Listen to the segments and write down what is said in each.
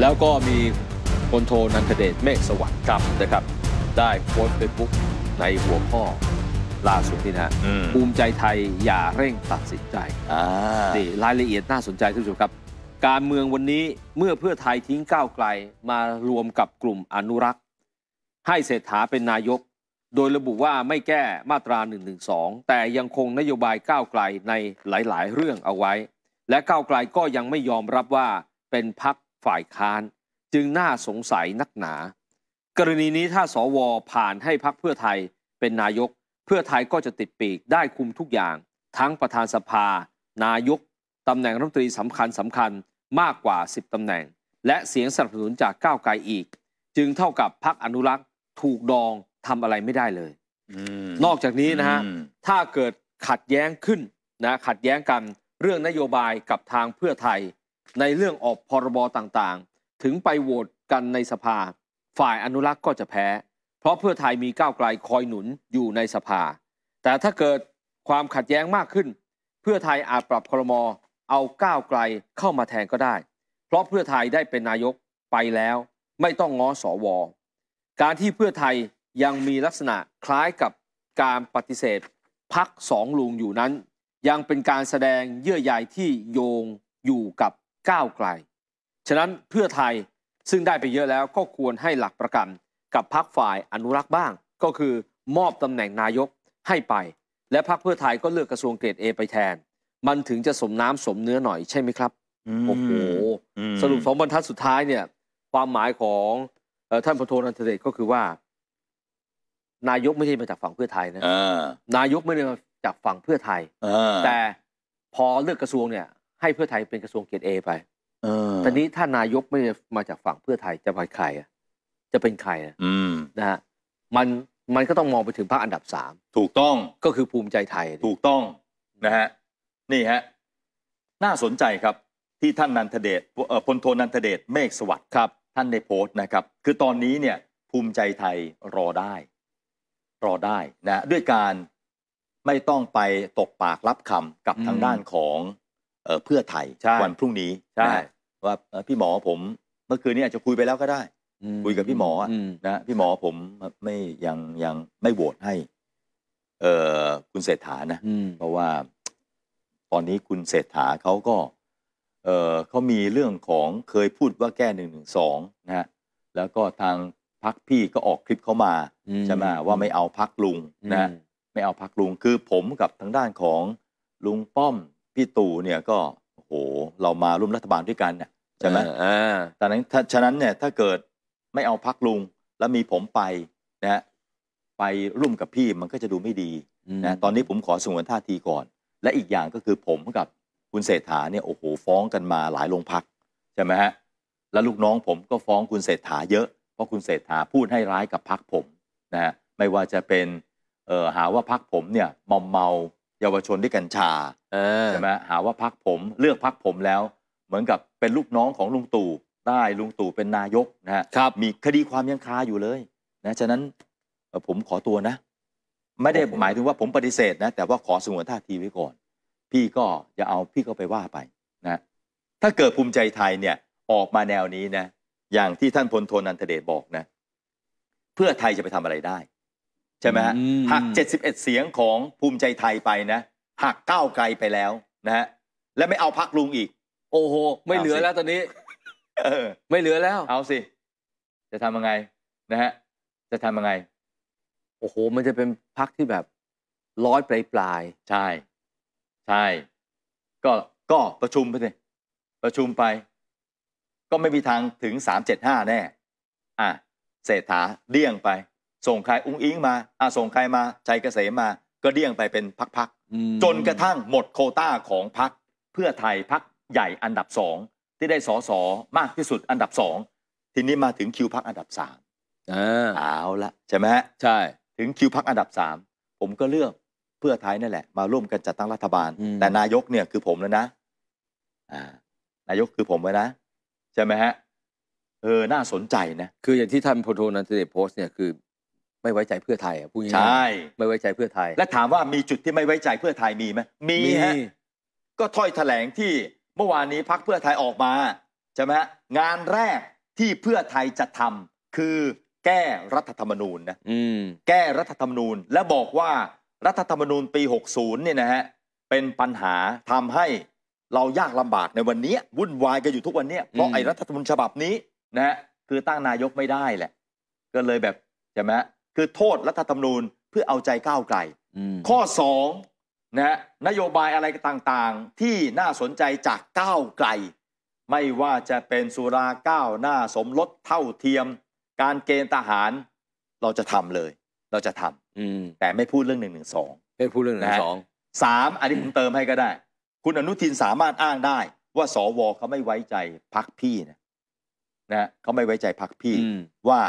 แล้วก็มีคนโทนันทเดชเมฆสวัสดิ์ครับนะครับ ได้โพสต์เฟซบุ๊กในหัวข้อล่าสุดนี่นะภูมิใจไทยอย่าเร่งตัดสินใจนี่รายละเอียดน่าสนใจทุกท่านครับ การเมืองวันนี้เมื่อเพื่อไทยทิ้งก้าวไกลมารวมกับกลุ่มอนุรักษ์ ให้เศรษฐาเป็นนายกโดยระบุว่าไม่แก้มาตรา1นึแต่ยังคงนโยบายก้าวไกลในหลาย ๆ เรื่องเอาไว้ และก้าวไกลก็ยังไม่ยอมรับว่าเป็นพักฝ่ายค้านจึงน่าสงสัยนักหนา กรณีนี้ถ้าสวผ่านให้พักเพื่อไทยเป็นนายก เพื่อไทยก็จะติดปีก ได้คุมทุกอย่าง ทั้งประธานสภา นายกตำแหน่งรัฐมนตรีสำคัญสำคัญมากกว่า 10ตำแหน่ง และเสียงสนับสนุนจากก้าวไกลอีก จึงเท่ากับพักอนุรักษ์ ถูกดองทำอะไรไม่ได้เลยนอกจากนี้นะฮะถ้าเกิดขัดแย้งขึ้นนะขัดแย้งกันเรื่องนโยบายกับทางเพื่อไทยในเรื่องออก พรบต่างๆ ถึงไปโหวตกันในสภา ฝ่ายอนุรักษ์ก็จะแพ้ เพราะเพื่อไทยมีก้าวไกลคอยหนุนอยู่ในสภาแต่ถ้าเกิดความขัดแย้งมากขึ้น เพื่อไทยอาจปรับครมอเอาก้าวไกลเข้ามาแทนก็ได้เพราะเพื่อไทยได้เป็นนายกไปแล้ว ไม่ต้องง้อสอวอการที่เพื่อไทยยังมีลักษณะคล้ายกับการปฏิเสธพักสองลุงอยู่นั้น ยังเป็นการแสดงเยื่อใยที่โยงอยู่กับก้าวไกล ฉะนั้นเพื่อไทยซึ่งได้ไปเยอะแล้ว ก็ควรให้หลักประกันกับพักฝ่ายอนุรักษ์บ้าง ก็คือมอบตำแหน่งนายกให้ไป และพักเพื่อไทยก็เลือกกระทรวงเกรดเอไปแทน มันถึงจะสมน้ำสมเนื้อหน่อยใช่ไหมครับ โอ้โห สรุปสองบรรทัดสุดท้ายเนี่ย ความหมายของท่านพลโทนันทเดชก็คือว่านายกไม่ได้มาจากฝั่งเพื่อไทยนะนายกไม่ได้มาจากฝั่งเพื่อไทยแต่พอเลือกกระทรวงเนี่ยให้เพื่อไทยเป็นกระทรวงเกียรติเอไปตอนนี้ถ้านายกไม่มาจากฝั่งเพื่อไทยจะไปใครจะเป็นใครนะฮะมันมันก็ต้องมองไปถึงพรรคอันดับสาม ถูกต้อง ก็คือภูมิใจไทย ถูกต้อง นะฮะ นี่ฮะ น่าสนใจครับ ที่ท่านนันทเดชพลโทนันทเดชเมฆสวัสดิ์ครับ ท่านได้โพสต์นะครับ คือตอนนี้เนี่ย ภูมิใจไทยรอได้ รอได้นะด้วยการไม่ต้องไปตกปากรับคำกับทางด้านของเพื่อไทยวันพรุ่งนี้ว่าพี่หมอผม เมื่อคืนนี้อาจจะคุยไปแล้วก็ได้คุยกับพี่หมอนะ พี่หมอผมไม่ยังยังไม่โหวตให้เออคุณเศรษฐานะ เพราะว่าตอนนี้คุณเศรษฐาเขาก็เออเขามีเรื่องของเคยพูดว่าแก้หนึ่งหนึ่งสองนะฮะแล้วก็ทางพักพี่ก็ออกคลิปเข้ามาใช่ไหมว่าไม่เอาพักลุงนะ ไม่เอาพักลุงคือผมกับทางด้านของลุงป้อมพี่ตู่เนี่ยก็โหเรามาร่วมรัฐบาลด้วยกันเนี่ยใช่ไหมตอนนั้นฉะนั้นเนี่ยถ้าเกิดไม่เอาพักลุงแล้วมีผมไปนะไปร่วมกับพี่มันก็จะดูไม่ดีนะตอนนี้ผมขอสงวนท่าทีก่อน และอีกอย่างก็คือผมกับคุณเศรษฐาเนี่ยโอ้โหฟ้องกันมาหลายโรงพักใช่ไหมฮะแล้วลูกน้องผมก็ฟ้องคุณเศรษฐาเยอะเพราะคุณเศรษฐาพูดให้ร้ายกับพักผมนะะไม่ว่าจะเป็นหาว่าพักผมเนี่ยมอมเมาเยาวชนด้วยกัญชาใช่ไหมหาว่าพักผมเลือกพักผมแล้ว เหมือนกับเป็นลูกน้องของลุงตู่ได้ลุงตู่เป็นนายกนะฮะมีคดีความยังคาอยู่เลยนะฉะนั้นผมขอตัวนะ ไม่ได้หมายถึงว่าผมปฏิเสธนะ แต่ว่าขอสงวนท่าทีไว้ก่อน พี่ก็อย่าเอาพี่ก็ไปว่าไปนะถ้าเกิดภูมิใจไทยเนี่ยออกมาแนวนี้นะ อย่างที่ท่านพลโทนันทเดชบอกนะเพื่อไทยจะไปทำอะไรได้ใช่ไหมฮะหักเจ็ดสิบเอ็ดเสียงของภูมิใจไทยไปนะหักก้าวไกลไปแล้ว นะฮะและไม่เอาพักลุงอีก โอ้โห ไม่เหลือแล้วตอนนี้ไม่เหลือแล้ว เอาสิ จะทำยังไง นะฮะ จะทำยังไง โอ้โห มันจะเป็นพักที่แบบ ร้อยปลายปลายใช่ ใช่ ก็ก็ประชุมไปเลยประชุมไป ก็ไม่มีทางถึงสามเจ็ดห้าแน่อ่ะเศรษฐาเลี่ยงไปส่งใครอุ้งอิง มาอ่าส่งใครมาชัยเกษมมาก็เดี่ยงไปเป็นพักๆจนกระทั่งหมดโคต้าของพักเพื่อไทยพักใหญ่อันดับสองที่ได้สอสอมากที่สุดอันดับสองทีนี้มาถึงคิวพักอันดับสามเอาละใช่ไหมฮะใช่ถึงคิวพักอันดับสามผมก็เลือกเพื่อไทยนั่นแหละ มาร่วมกันจัดตั้งรัฐบาล แต่นายกเนี่ยคือผมแล้วนะนายกคือผมไว้นะ ใช่ไหมฮะเออน่าสนใจนะคืออย่างที่ท่านพลโทนันเดชโพสต์เนี่ยคือไม่ไว้ใจเพื่อไทยอ่ะพูดง่ายใช่ไม่ไว้ใจเพื่อไทย และถามว่ามีจุดที่ไม่ไว้ใจเพื่อไทยมีไหมมีฮะก็ถ้อยแถลงที่เมื่อวานนี้พักเพื่อไทยออกมาใช่ไหมงานแรกที่เพื่อไทยจะทำคือแก้รัฐธรรมนูญนะแก้รัฐธรรมนูญและบอกว่า รัฐธรรมนูญปี 60เนี่ยนะฮะเป็นปัญหาทำให้เรายากลำบากในวันนี้วุ่นวายกันอยู่ทุกวันเนี้เพราะไอ้รัฐธรรมนูญฉบับนี้นะฮะคือตั้งนายกไม่ได้แหละ ก็เลยแบบใช่ไหมคือโทษรัฐธรรมนูญเพื่อเอาใจก้าวไกลข้อ2นะ นโยบายอะไรต่าง ๆ ที่น่าสนใจจากก้าวไกล ไม่ว่าจะเป็นสุราก้าวหน้าสมรสเท่าเทียม การเกณฑ์ทหาร เราจะทำเลย เราจะทำแต่ไม่พูดเรื่องหนึ่งหนึ่งสองไม่พูดเรื่องหนึ่งสองสามอันนี้ผมเติมให้ก็ได้ คุณอนุทินสามารถอ้างได้ ว่าสวเขาไม่ไว้ใจพักพี่นะนะเขาไม่ไว้ใจพักพี่ว่า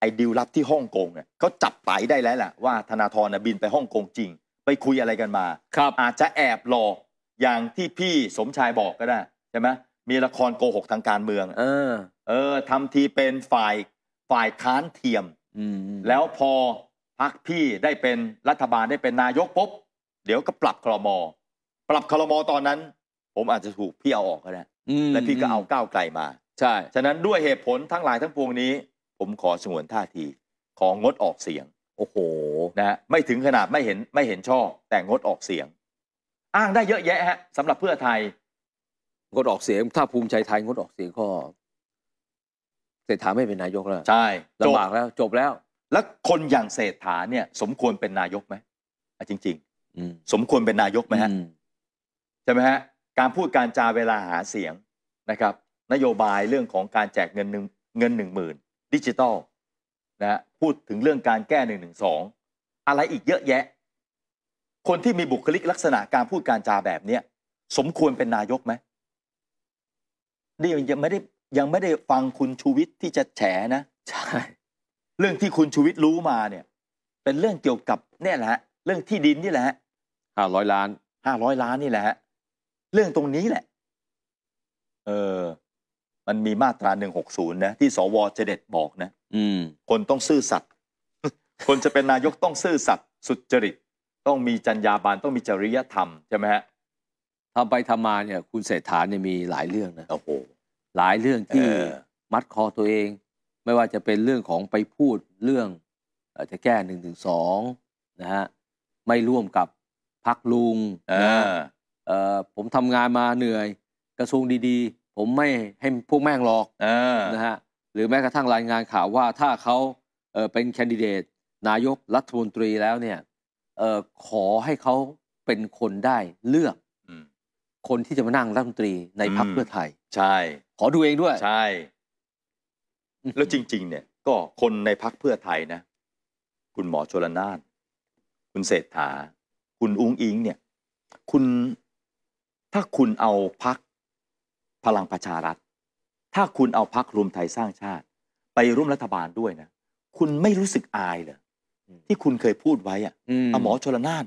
ไอ้ดิวลับที่ฮ่องกงเนี่ยเขาจับไปได้แล้วแหละว่าธนาธรบินไปฮ่องกงจริง ไปคุยอะไรกันมาครับอาจจะแอบรออย่างที่พี่สมชายบอกก็ได้ใช่ไหมมีละครโกหกทางการเมือง เออ เออทำทีเป็นฝ่ายฝ่ายค้านเทียมอมแล้วพอพักพี่ได้เป็นรัฐบาลได้เป็นนายกปุ๊บเดี๋ยวก็ปรับคลมอปรับคลมอตอนนั้น ผมอาจจะถูกพี่เอาออกก็ได้และพี่ก็เอาก้าวไกลมาใช่ฉะนั้นด้วยเหตุผลทั้งหลายทั้งปวงนี้ผมขอสงวนท่าที ของงดออกเสียง โอ้โห นะ ไม่ถึงขนาดไม่เห็นไม่เห็นชอบ แต่งดออกเสียง อ้างได้เยอะแยะ ฮะสำหรับเพื่อไทย งดออกเสียงถ้าภูมิใจไทยงดออกเสียงก็เศรษฐาไม่เป็นนายกแล้ว ใช่ลำบากแล้ว จบแล้ว แล้วคนอย่างเศรษฐาเนี่ย สมควรเป็นนายกไหมจริงๆสมควรเป็นนายกไหมฮะใช่ไหมฮะการพูดการจาเวลาหาเสียงนะครับ นโยบายเรื่องของการแจกเงินหนึ่งเงินหนึ่งหมื่นดิจิตอลนะ พูดถึงเรื่องการแก้หนึ่งหนึ่งสองอะไรอีกเยอะแยะ คนที่มีบุคลิกลักษณะการพูดการจาแบบเนี้ยสมควรเป็นนายกไหมนี่ยังไม่ได้ยังไม่ได้ฟังคุณชูวิทย์ที่จะแฉนะใช่ เรื่องที่คุณชูวิทย์รู้มาเนี่ย เป็นเรื่องเกี่ยวกับเนี่ยแหละ เรื่องที่ดินนี่แหละห้าร้อยล้านห้าร้อยล้านนี่แหละ เรื่องตรงนี้แหละ เออมันมีมาตราหนึ่งหกศูนย์นะที่สวเจเด็ดบอกนะคนต้องซื่อสัตย์คนจะเป็นนายกต้องซื่อสัตย์สุจริต ต้องมีจรรยาบรรณต้องมีจริยธรรม ใช่ไหมฮะทำไปทำมาเนี่ย คุณเศรษฐาเนี่ยมีหลายเรื่องนะโอ้โหหลายเรื่องที่มัดคอตัวเอง ไม่ว่าจะเป็นเรื่องของไปพูดเรื่องจะแก้หนึ่งถึงสองนะฮะไม่ร่วมกับพักลุงนะผมทำงานมาเหนื่อยกระทรวงดีผมไม่ให้พวกแม่งหลอกนะฮะหรือแม้กระทั่งรายงานข่าวว่าถ้าเขาเเป็นแคนดิเดต นายกรัฐมนตรีแล้วเนี่ยอขอให้เขาเป็นคนได้เลือกคนที่จะมานั่งรัฐมนตรีในพรรคเพื่อไทย ใช่ ขอดูเองด้วย ใช่ แล้วจริง ๆ เนี่ย ก็คนในพรรคเพื่อไทยนะคุณหมอชลนานคุณเศรษฐา คุณอุ้งอิง เนี่ย คุณถ้าคุณเอาพรรคพลังประชารัฐ ถ้าคุณเอาพักรวมไทยสร้างชาติ ไปร่วมรัฐบาลด้วยนะ คุณไม่รู้สึกอายเลยที่คุณเคยพูดไว้อะอหมอชลนาน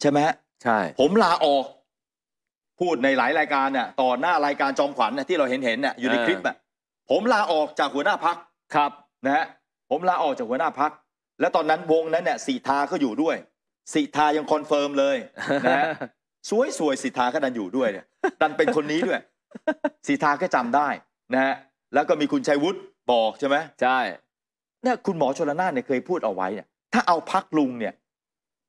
ใช่ไหมใช่ ผมลาออก พูดในหลายรายการเนี่ยต่อหน้ารายการจอมขวัญน่ยที่เราเห็นเห็นเนี่ยอยู่ในคลิปอะผมลาออกจากหัวหน้าพักครับ นะฮะผมลาออกจากหัวหน้าพัก และตอนนั้นวงนั้นเนี่ยสีทาก็อยู่ด้วยสีทายังคอนเฟิร์มเลยนะสวยสวยสีทาก็ดันอยู่ด้วยเนี่ยดันเป็นคนนี้ด้วยสีทาก็จำได้ นะฮะแล้วก็มีคุณชัยวุฒิบอกใช่ไหมใช่เนี่ยคุณหมอชนละนาเนี่ยเคยพูดเอาไว้เนี่ยถ้าเอาพักลุงเนี่ย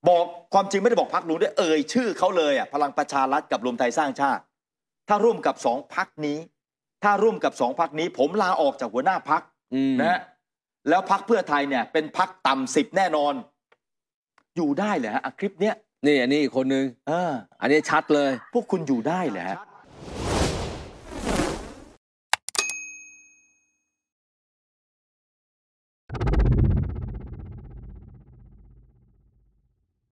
บอกความจริงไม่ได้บอกพักลุงได้เอ่ยชื่อเขาเลยอ่ะ พลังประชารัฐกับรวมไทยสร้างชาติ ถ้าร่วมกับสองพักนี้ ถ้าร่วมกับสองพักนี้ ผมลาออกจากหัวหน้าพักนะฮะแล้วพักเพื่อไทยเนี่ย เป็นพักต่ำสิบแน่นอน อยู่ได้เหรอฮะคลิปเนี้ยนี่อันนี้อีกคนนึงออันนี้ชัดเลย พวกคุณอยู่ได้เหรอฮะ